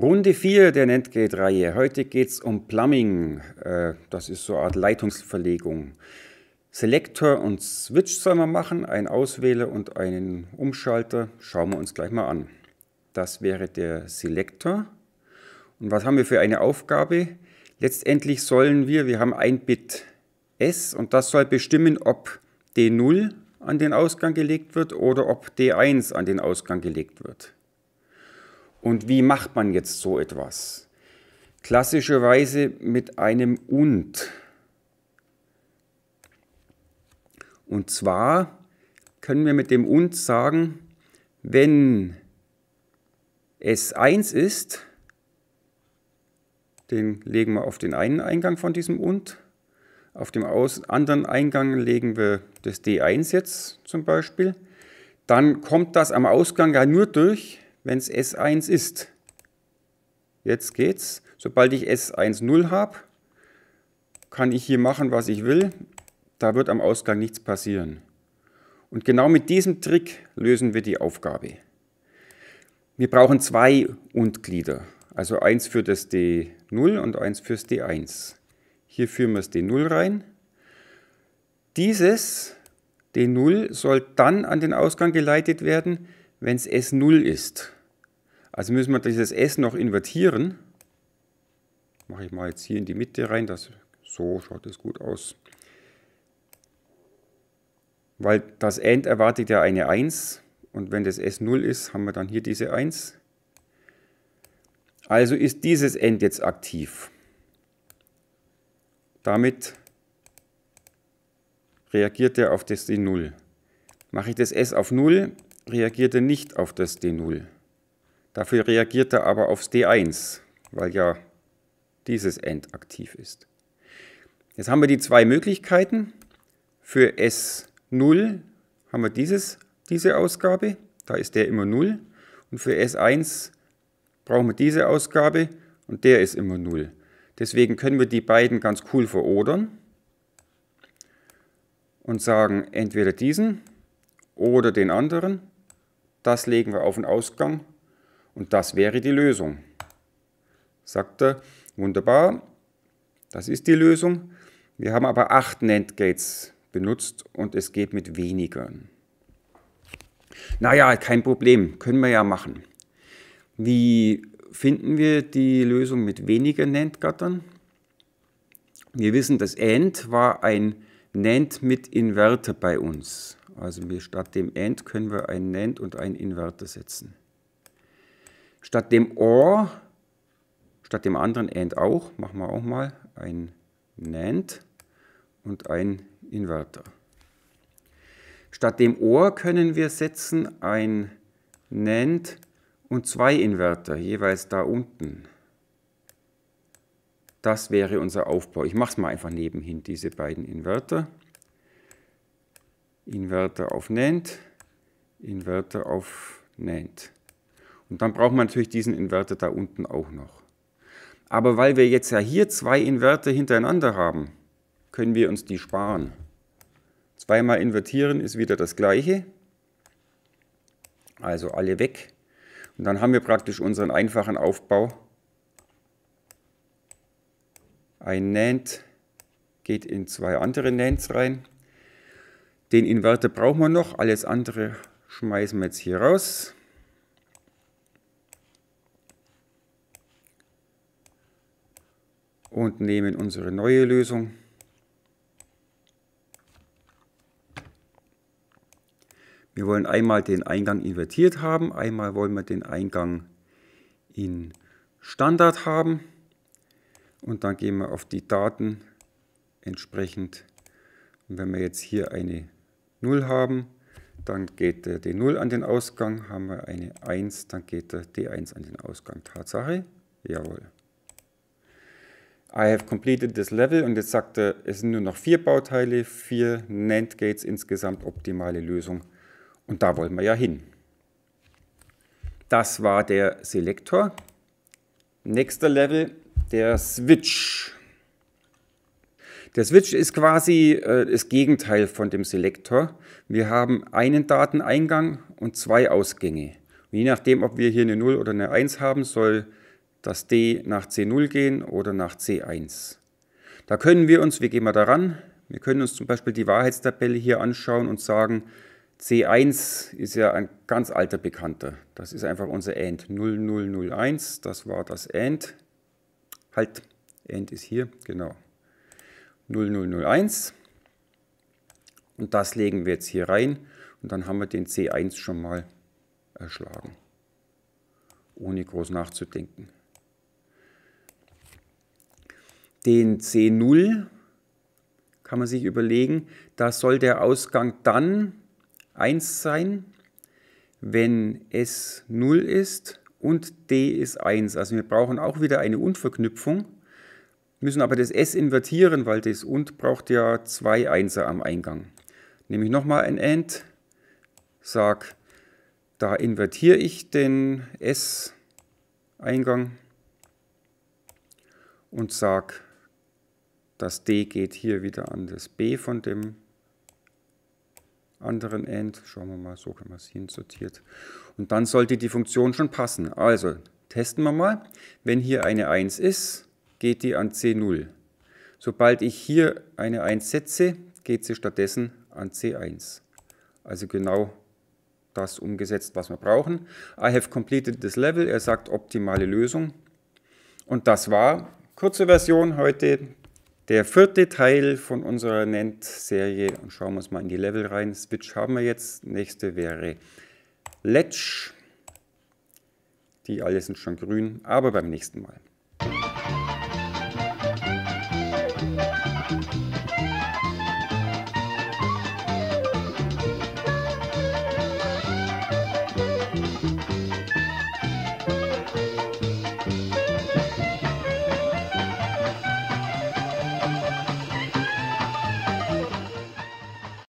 Runde 4 der Nentgate-Reihe. Heute geht es um Plumbing. Äh, das ist so eine Art Leitungsverlegung. Selector und Switch sollen wir machen, einen Auswähler und einen Umschalter. Schauen wir uns gleich mal an. Das wäre der Selector. Und was haben wir für eine Aufgabe? Letztendlich sollen wir, wir haben ein Bit S und das soll bestimmen, ob D0 an den Ausgang gelegt wird oder ob D1 an den Ausgang gelegt wird. Und wie macht man jetzt so etwas? Klassischerweise mit einem und. Und zwar können wir mit dem und sagen, wenn es 1 ist, den legen wir auf den einen Eingang von diesem und. Auf dem anderen Eingang legen wir das D1 jetzt zum Beispiel. Dann kommt das am Ausgang ja nur durch, wenn es S1 ist. Jetzt geht's. Sobald ich S1 0 habe, kann ich hier machen, was ich will. Da wird am Ausgang nichts passieren. Und genau mit diesem Trick lösen wir die Aufgabe. Wir brauchen zwei Und-Glieder, also eins für das D0 und eins fürs D1. Hier führen wir das D0 rein. Dieses D0 soll dann an den Ausgang geleitet werden, wenn es S0 ist. Also müssen wir dieses S noch invertieren. Mache ich mal jetzt hier in die Mitte rein. Das, so schaut das gut aus. Weil das End erwartet ja eine 1. Und wenn das S 0 ist, haben wir dann hier diese 1. Also ist dieses End jetzt aktiv. Damit reagiert er auf das D0. Mache ich das S auf 0, reagiert er nicht auf das D0. Dafür reagiert er aber aufs D1, weil ja dieses End aktiv ist. Jetzt haben wir die zwei Möglichkeiten. Für S0 haben wir dieses, diese Ausgabe, da ist der immer 0. Und für S1 brauchen wir diese Ausgabe und der ist immer 0. Deswegen können wir die beiden ganz cool verodern und sagen, entweder diesen oder den anderen. Das legen wir auf den Ausgang und das wäre die Lösung. Sagt er, wunderbar, das ist die Lösung. Wir haben aber acht NAND Gates benutzt und es geht mit weniger. Naja, kein Problem, können wir ja machen. Wie finden wir die Lösung mit weniger NAND-Gattern? Wir wissen, das AND war ein NAND mit Inverter bei uns. Also statt dem AND können wir ein NAND und ein Inverter setzen. Statt dem or, statt dem anderen and auch, machen wir auch mal ein NAND und ein Inverter. Statt dem or können wir setzen ein NAND und zwei Inverter, jeweils da unten. Das wäre unser Aufbau. Ich mache es mal einfach nebenhin, diese beiden Inverter. Inverter auf NAND, Inverter auf NAND. Und dann braucht man natürlich diesen Inverter da unten auch noch. Aber weil wir jetzt ja hier zwei Inverter hintereinander haben, können wir uns die sparen. Zweimal invertieren ist wieder das gleiche. Also alle weg. Und dann haben wir praktisch unseren einfachen Aufbau. Ein NAND geht in zwei andere NANDs rein. Den Inverter brauchen wir noch, alles andere schmeißen wir jetzt hier raus. und nehmen unsere neue Lösung. Wir wollen einmal den Eingang invertiert haben, einmal wollen wir den Eingang in Standard haben und dann gehen wir auf die Daten entsprechend. Und wenn wir jetzt hier eine 0 haben, dann geht der D0 an den Ausgang, haben wir eine 1, dann geht der D1 an den Ausgang. Tatsache? Jawohl. I have completed this level und jetzt sagt er, es sind nur noch vier Bauteile, vier NAND Gates insgesamt, optimale Lösung. Und da wollen wir ja hin. Das war der Selektor. Nächster Level, der Switch. Der Switch ist quasi äh, das Gegenteil von dem Selektor. Wir haben einen Dateneingang und zwei Ausgänge. Und je nachdem, ob wir hier eine 0 oder eine 1 haben, soll dass D nach C0 gehen oder nach C1. Da können wir uns, wie gehen wir daran? Wir können uns zum Beispiel die Wahrheitstabelle hier anschauen und sagen, C1 ist ja ein ganz alter Bekannter. Das ist einfach unser AND 0001, das war das AND. Halt, AND ist hier, genau. 0001. Und das legen wir jetzt hier rein und dann haben wir den C1 schon mal erschlagen, ohne groß nachzudenken. den C0 kann man sich überlegen, da soll der Ausgang dann 1 sein, wenn S 0 ist und D ist 1. Also wir brauchen auch wieder eine Und-Verknüpfung, müssen aber das S invertieren, weil das Und braucht ja zwei Einser am Eingang. Nehme ich nochmal ein AND, sage, da invertiere ich den S-Eingang und sage, das D geht hier wieder an das B von dem anderen End. Schauen wir mal, so können wir es hinsortiert. Und dann sollte die Funktion schon passen. Also testen wir mal. Wenn hier eine 1 ist, geht die an C0. Sobald ich hier eine 1 setze, geht sie stattdessen an C1. Also genau das umgesetzt, was wir brauchen. I have completed this level. Er sagt optimale Lösung. Und das war kurze Version heute der vierte Teil von unserer Nent-Serie, und schauen wir uns mal in die Level rein. Switch haben wir jetzt. Nächste wäre Letch. Die alle sind schon grün, aber beim nächsten Mal.